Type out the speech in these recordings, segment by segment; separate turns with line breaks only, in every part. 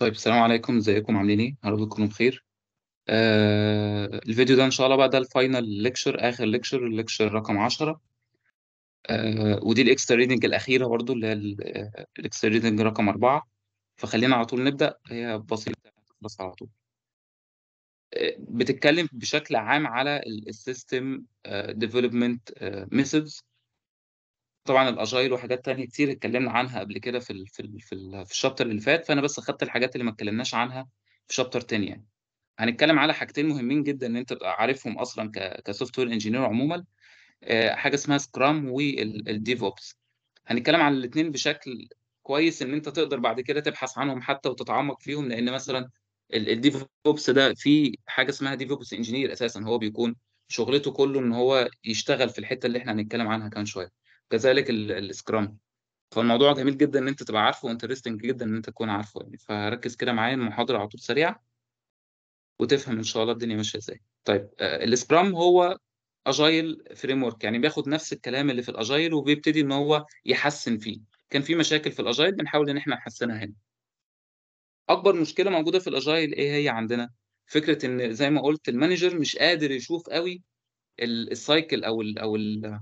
طيب السلام عليكم ازيكم عاملين ايه؟ يا رب تكونوا بخير. آه الفيديو ده ان شاء الله بقى ده الفاينل ليكشر اخر ليكشر الليكشر رقم 10 آه ودي الاكسترا ريدنج الاخيره برضو اللي هي آه، الاكسترا ريدنج رقم 4 فخلينا على طول نبدا هي بسيطه بس على طول. آه، بتتكلم بشكل عام على السيستم ديفلوبمنت آه، ميثودز طبعا الاجايل وحاجات تانية كتير اتكلمنا عنها قبل كده في الـ في الـ في, في الشابتر اللي فات فانا بس اخدت الحاجات اللي ما اتكلمناش عنها في شابتر تاني يعني هنتكلم على حاجتين مهمين جدا ان انت تبقى عارفهم اصلا كسوفت وير انجينير عموما آه، حاجه اسمها سكرام والديف اوبس هنتكلم عن الاثنين بشكل كويس ان انت تقدر بعد كده تبحث عنهم حتى وتتعمق فيهم لان مثلا الديف اوبس ده في حاجه اسمها ديف اوبس انجينير اساسا هو بيكون شغلته كله ان هو يشتغل في الحته اللي احنا هنتكلم عنها كمان شويه كذلك السكرام فالموضوع جميل جدا ان انت تبقى عارفه وانترستنج جدا ان انت تكون عارفه يعني فركز كده معايا المحاضره على طول سريعه وتفهم ان شاء الله الدنيا ماشيه ازاي طيب آه، السكرام هو اجايل فريم ورك يعني بياخد نفس الكلام اللي في الاجايل وبيبتدي ان هو يحسن فيه كان في مشاكل في الاجايل بنحاول ان احنا نحسنها هنا اكبر مشكله موجوده في الاجايل ايه هي عندنا فكره ان زي ما قلت المانجر مش قادر يشوف قوي السايكل او الـ او ال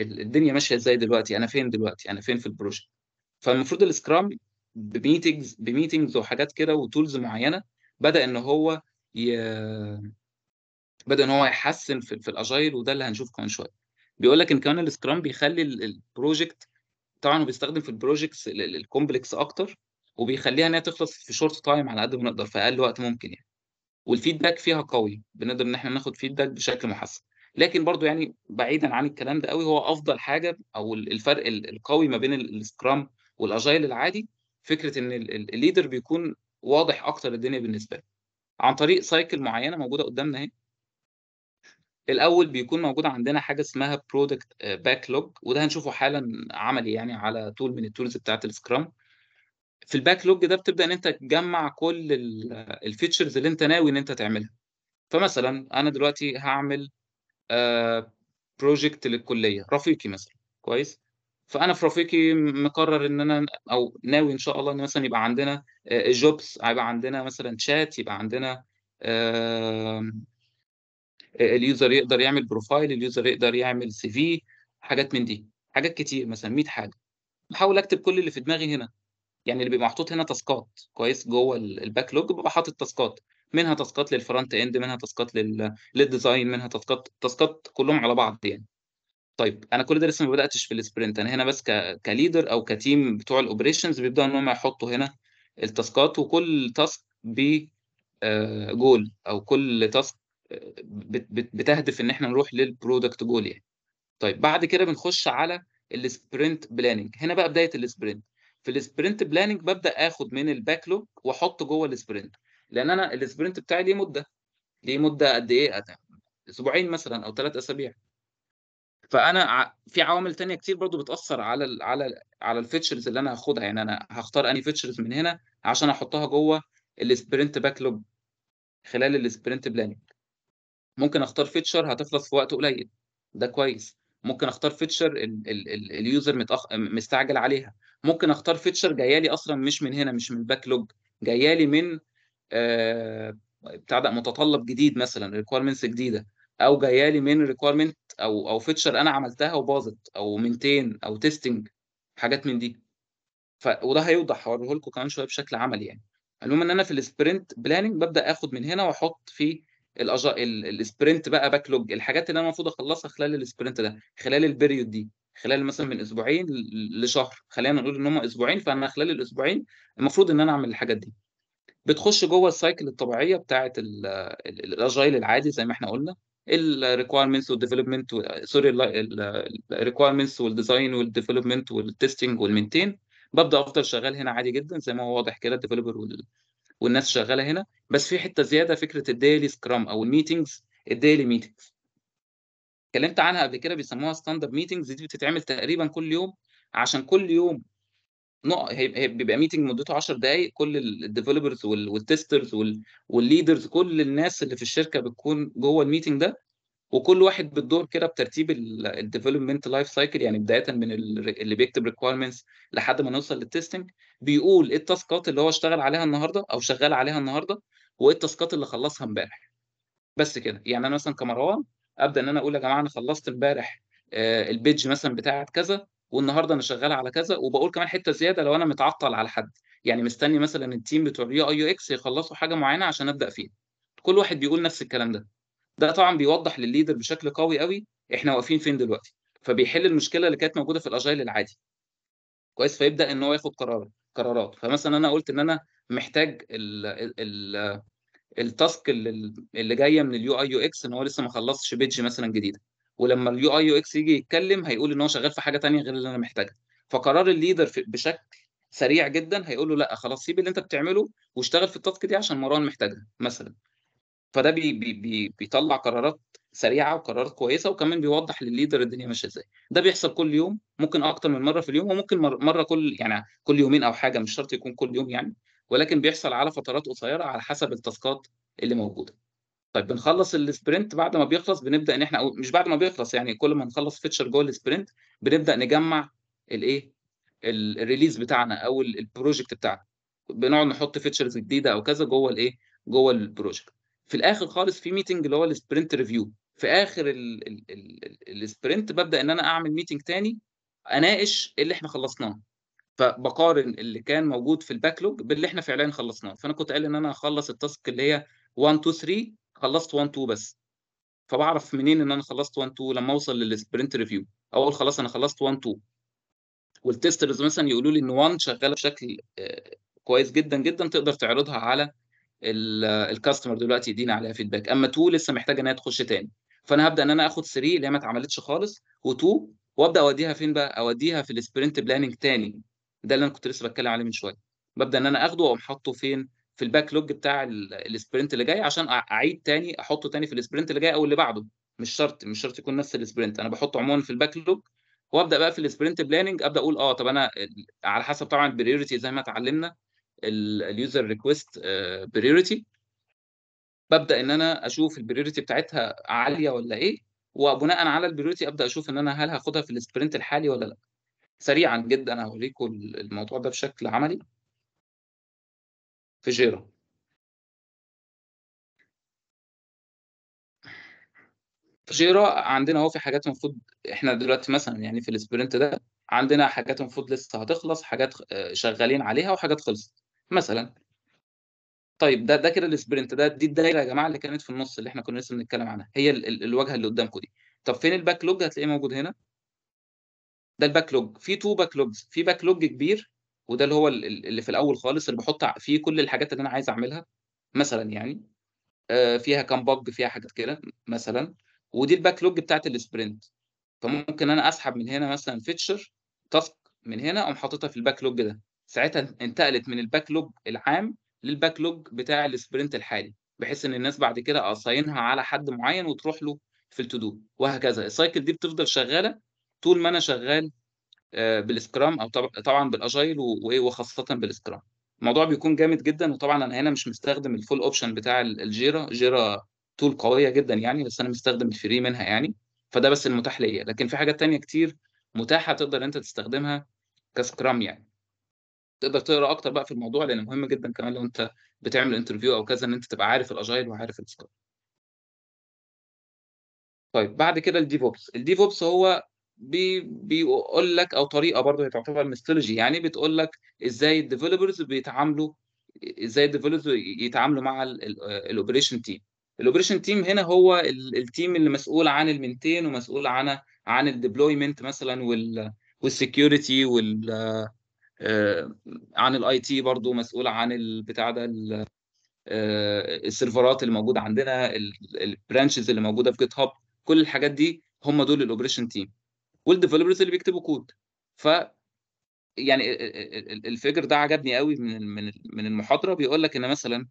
الدنيا ماشيه ازاي دلوقتي انا فين دلوقتي انا فين في البروجكت فالمفروض السكرام بميتنجز بميتنجز وحاجات كده وتولز معينه بدا ان هو ي... بدا ان هو يحسن في, في الاجايل وده اللي هنشوف كمان شويه بيقول لك ان كمان السكرام بيخلي البروجكت طبعا هو بيستخدم في البروجكتس الكومبلكس اكتر وبيخليها ان هي تخلص في شورت تايم على قد ما نقدر في اقل وقت ممكن يعني والفيدباك فيها قوي بنقدر ان احنا ناخد فيدباك بشكل محسن لكن برضو يعني بعيدا عن الكلام ده قوي هو افضل حاجه او الفرق القوي ما بين السكرام والاجايل العادي فكره ان الليدر بيكون واضح اكتر الدنيا بالنسبه له عن طريق سايكل معينه موجوده قدامنا اهي الاول بيكون موجود عندنا حاجه اسمها برودكت باك لوج وده هنشوفه حالا عملي يعني على تول من التولز بتاعه السكرام في الباك لوج ده بتبدا ان انت تجمع كل الفيتشرز اللي انت ناوي ان انت تعملها فمثلا انا دلوقتي هعمل بروجكت آه، للكليه رفيقي مثلا كويس فانا في رفيقي مقرر ان انا او ناوي ان شاء الله ان مثلا يبقى عندنا جوبس آه، يبقى عندنا مثلا آه، شات يبقى عندنا اليوزر يقدر يعمل بروفايل اليوزر يقدر يعمل سي في حاجات من دي حاجات كتير مثلا 100 حاجه بحاول اكتب كل اللي في دماغي هنا يعني اللي بيبقى محطوط هنا تاسكات كويس جوه الباك لوج ببقى حاطط تاسكات منها تاسكات للفرونت اند منها تاسكات للديزاين منها تاسكات تاسكات كلهم على بعض يعني طيب انا كل ده لسه ما بداتش في السبرنت انا هنا بس ك... كليدر او كتيم بتوع الاوبريشنز بيبداوا ان هم يحطوا هنا التاسكات وكل تاسك ب جول آه، او كل آه، تاسك بتهدف ان احنا نروح للبرودكت جول يعني طيب بعد كده بنخش على السبرنت بلاننج هنا بقى بدايه السبرنت في السبرنت بلاننج ببدا اخد من الباكلوج واحطه جوه السبرنت لان انا السبرنت بتاعي ليه مده ليه مده قد ايه اسبوعين مثلا او ثلاث اسابيع فانا في عوامل تانية كتير برضو بتاثر على الـ على الـ على الفيتشرز اللي انا هاخدها يعني انا هختار اني فيتشرز من هنا عشان احطها جوه السبرنت باكلوج خلال السبرنت بلاننج ممكن اختار فيتشر هتخلص في وقت قليل ده كويس ممكن اختار فيتشر اليوزر مستعجل عليها ممكن اختار فيتشر جايه لي اصلا مش من هنا مش من لوج جايه لي من آه، بتاع ده متطلب جديد مثلا ريكويرمنتس جديده او جايه لي من ريكويرمنت او او فيتشر انا عملتها وباظت او منتين او تيستنج حاجات من دي ف... وده هيوضح هوريه لكم كمان شويه بشكل عملي يعني المهم ان انا في السبرنت بلاننج ببدا اخد من هنا واحط في الأج... السبرنت بقى باك لوج الحاجات اللي انا المفروض اخلصها خلال السبرنت ده خلال البريود دي خلال مثلا من اسبوعين لشهر خلينا نقول ان هم اسبوعين فانا خلال الاسبوعين المفروض ان انا اعمل الحاجات دي بتخش جوه السايكل الطبيعيه بتاعه الاجايل العادي زي ما احنا قلنا الريكويرمنتس والديفلوبمنت سوري الريكويرمنتس والديزاين والديفلوبمنت والتستنج والمينتين ببدا افضل شغال هنا عادي جدا زي ما هو واضح كده الديفلوبر وال... والناس شغاله هنا بس في حته زياده فكره الديلي سكرام او الميتنجز الديلي ميتنجز اتكلمت عنها قبل كده بيسموها ستاند اب ميتنجز دي بتتعمل تقريبا كل يوم عشان كل يوم نقط بيبقى ميتنج مدته 10 دقائق كل الديفلوبرز والتسترز والليدرز كل الناس اللي في الشركه بتكون جوه الميتنج ده وكل واحد بالدور كده بترتيب الديفلوبمنت لايف سايكل يعني بدايه من اللي بيكتب ريكوايرمنتس لحد ما نوصل للتستنج بيقول ايه التاسكات اللي هو اشتغل عليها النهارده او شغال عليها النهارده وايه التاسكات اللي خلصها امبارح بس كده يعني انا مثلا كمروان ابدا ان انا اقول يا جماعه انا خلصت امبارح آه، البيج مثلا بتاعت كذا والنهارده انا شغال على كذا وبقول كمان حته زياده لو انا متعطل على حد يعني مستني مثلا التيم بتوع اليو اي اكس يخلصوا حاجه معينه عشان ابدا فيها كل واحد بيقول نفس الكلام ده ده طبعا بيوضح للليدر بشكل قوي قوي احنا واقفين فين دلوقتي فبيحل المشكله اللي كانت موجوده في الاجايل العادي كويس فيبدا ان هو ياخد قرار قرارات فمثلا انا قلت ان انا محتاج ال ال التاسك اللي جايه من اليو اي يو اكس ان هو لسه ما خلصش بيدج مثلا جديده ولما اليو اي يو اكس يجي يتكلم هيقول ان هو شغال في حاجه ثانيه غير اللي انا محتاجها فقرار الليدر بشكل سريع جدا هيقول له لا خلاص سيب اللي انت بتعمله واشتغل في التاسك دي عشان مروان محتاجها مثلا فده بي بي بي بيطلع قرارات سريعه وقرارات كويسه وكمان بيوضح للليدر الدنيا ماشيه ازاي ده بيحصل كل يوم ممكن اكتر من مره في اليوم وممكن مره كل يعني كل يومين او حاجه مش شرط يكون كل يوم يعني ولكن بيحصل على فترات قصيره على حسب التاسكات اللي موجوده طيب بنخلص السبرنت بعد ما بيخلص بنبدا ان احنا أو مش بعد ما بيخلص يعني كل ما نخلص فيتشر جوه السبرنت بنبدا نجمع الايه الريليز بتاعنا او البروجكت بتاعنا بنقعد نحط فيتشرز جديده او كذا جوه الايه جوه البروجكت في الاخر خالص في ميتنج اللي هو السبرنت ريفيو في اخر السبرنت ببدا ان انا اعمل ميتنج تاني اناقش اللي احنا خلصناه فبقارن اللي كان موجود في الباكلوج باللي احنا فعلا خلصناه فانا كنت قايل ان انا هخلص التاسك اللي هي 1 2 3 خلصت 1 2 بس فبعرف منين ان انا خلصت 1 2 لما اوصل للسبرنت ريفيو اقول خلاص انا خلصت 1 2 والتسترز مثلا يقولوا لي ان 1 شغاله بشكل آه، كويس جدا جدا تقدر تعرضها على الكاستمر آه، دلوقتي يدينا عليها فيدباك اما 2 لسه محتاجه ان هي تخش تاني فانا هبدا ان انا اخد 3 اللي هي ما اتعملتش خالص و2 وابدا اوديها فين بقى اوديها في السبرنت بلاننج تاني ده اللي انا كنت لسه بتكلم عليه من شويه ببدا ان انا اخده واقوم حاطه فين في الباك لوج بتاع السبرنت اللي جاي عشان اعيد تاني احطه تاني في السبرنت اللي جاي او اللي بعده مش شرط مش شرط يكون نفس السبرنت انا بحطه عموما في الباك لوج وابدا بقى في السبرنت بلاننج ابدا اقول اه طب انا على حسب طبعا البريورتي زي ما اتعلمنا اليوزر ريكويست بريورتي ببدا ان انا اشوف البريورتي بتاعتها عاليه ولا ايه وبناء على البريورتي ابدا اشوف ان انا هل هاخدها في السبرنت الحالي ولا لا سريعا جدا هوريكم الموضوع ده بشكل عملي في جيرا في جيرا عندنا اهو في حاجات المفروض احنا دلوقتي مثلا يعني في السبرنت ده عندنا حاجات المفروض لسه هتخلص حاجات آه، شغالين عليها وحاجات خلصت مثلا طيب ده ده كده السبرنت ده دي الدايره يا جماعه اللي كانت في النص اللي احنا كنا لسه بنتكلم عنها هي ال ال الواجهه اللي قدامكم دي طب فين الباك لوج هتلاقيه موجود هنا ده الباك لوج في تو باك لوجز في باك لوج كبير وده اللي هو اللي في الاول خالص اللي بحط فيه كل الحاجات اللي انا عايز اعملها مثلا يعني آه، فيها كام بج فيها حاجات كده مثلا ودي الباك لوج بتاعت السبرنت فممكن انا اسحب من هنا مثلا فيتشر تاسك من هنا اقوم حاططها في الباك لوج ده ساعتها انتقلت من الباك لوج العام للباك لوج بتاع السبرنت الحالي بحيث ان الناس بعد كده اصينها على حد معين وتروح له في التو دو وهكذا السايكل دي بتفضل شغاله طول ما انا شغال بالسكرام او طبعا بالاجايل وايه وخاصه بالسكرام الموضوع بيكون جامد جدا وطبعا انا هنا مش مستخدم الفول اوبشن بتاع الجيرا جيرا تول قويه جدا يعني بس انا مستخدم الفري منها يعني فده بس المتاح ليا لكن في حاجات تانية كتير متاحه تقدر انت تستخدمها كسكرام يعني تقدر تقرا اكتر بقى في الموضوع لان مهم جدا كمان لو انت بتعمل انترفيو او كذا ان انت تبقى عارف الاجايل وعارف السكرام طيب بعد كده الديفوبس الديفوبس هو بي بيقول لك او طريقه برضه هي تعتبر ميثولوجي يعني بتقول لك ازاي الديفلوبرز بيتعاملوا ازاي الديفلوبرز يتعاملوا مع الاوبريشن تيم الاوبريشن تيم هنا هو التيم اللي مسؤول عن المنتين ومسؤول عن عن الديبلويمنت مثلا وال والسكيورتي وال آه، عن الاي تي برضه مسؤول عن البتاع ده آه، السيرفرات اللي موجوده عندنا البرانشز اللي موجوده في جيت هاب كل الحاجات دي هم دول الاوبريشن تيم والديفلوبرز اللي بيكتبوا كود ف يعني الفيجر ده عجبني قوي من من من المحاضره بيقول لك ان مثلا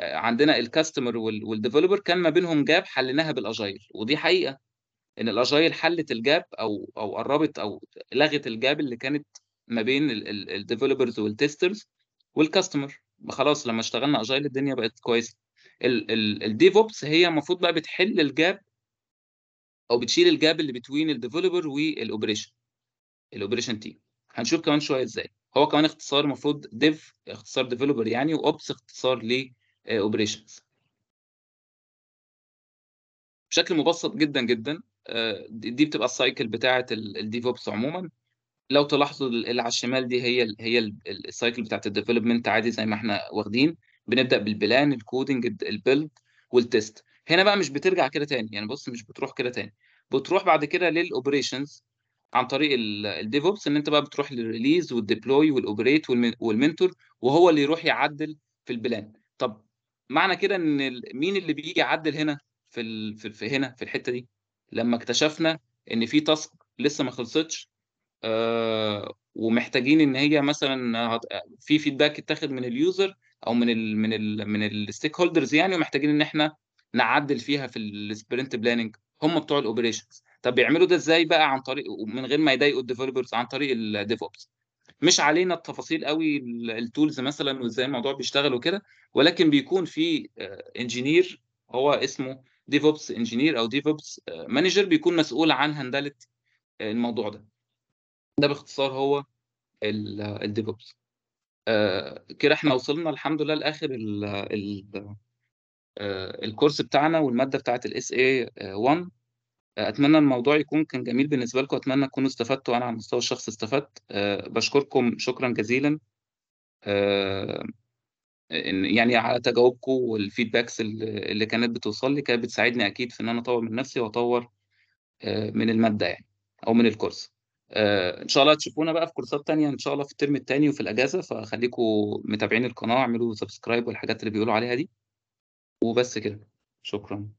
آه، عندنا الكاستمر والديفلوبر كان ما بينهم جاب حليناها بالاجايل ودي حقيقه ان الاجايل حلت الجاب او او قربت او لغت الجاب اللي كانت ما بين الديفلوبرز والتسترز والكاستمر خلاص لما اشتغلنا اجايل الدنيا بقت كويسه الديف اوبس هي المفروض بقى بتحل الجاب او بتشيل الجاب اللي بتوين الديفلوبر والاوبريشن الاوبريشن تيم هنشوف كمان شويه ازاي هو كمان اختصار المفروض ديف اختصار ديفلوبر يعني واوبس اختصار لاوبريشنز آه، بشكل مبسط جدا جدا آه، دي بتبقى السايكل بتاعه اوبس عموما لو تلاحظوا اللي على الشمال دي هي هي السايكل بتاعه الديفلوبمنت عادي زي ما احنا واخدين بنبدا بالبلان الكودنج البيلد والتيست هنا بقى مش بترجع كده تاني يعني بص مش بتروح كده تاني بتروح بعد كده للاوبريشنز عن طريق الديفوبس ان انت بقى بتروح للريليز والديبلوي والاوبريت والمنتور وهو اللي يروح يعدل في البلان طب معنى كده ان مين اللي بيجي يعدل هنا في ال... في هنا في الحته دي لما اكتشفنا ان في تاسك لسه ما خلصتش آه ومحتاجين ان هي مثلا في فيدباك اتاخد من اليوزر او من ال من ال من الستيك هولدرز يعني ومحتاجين ان احنا نعدل فيها في السبرنت بلاننج هم بتوع الاوبريشنز طب بيعملوا ده ازاي بقى عن طريق من غير ما يضايقوا الديفلوبرز عن طريق الديف اوبس مش علينا التفاصيل قوي التولز مثلا وازاي الموضوع بيشتغل وكده ولكن بيكون في انجينير آه، هو اسمه ديف اوبس انجينير او ديف اوبس مانجر بيكون مسؤول عن هندله الموضوع ده ده باختصار هو الديف اوبس آه، آه، كده احنا وصلنا الحمد لله لاخر ال ال آه، الكورس بتاعنا والماده بتاعه الاس اي آه، 1 اتمنى الموضوع يكون كان جميل بالنسبه لكم اتمنى تكونوا استفدتوا انا على المستوى الشخصي استفدت آه، بشكركم شكرا جزيلا يعني على تجاوبكم والفيدباكس اللي كانت بتوصل لي كانت بتساعدني اكيد في ان انا اطور من نفسي واطور من الماده يعني او من الكورس ان شاء الله تشوفونا بقى في كورسات تانية ان شاء الله في الترم التاني وفي الاجازه فخليكم متابعين القناه اعملوا سبسكرايب والحاجات اللي بيقولوا عليها دي وبس كده شكرا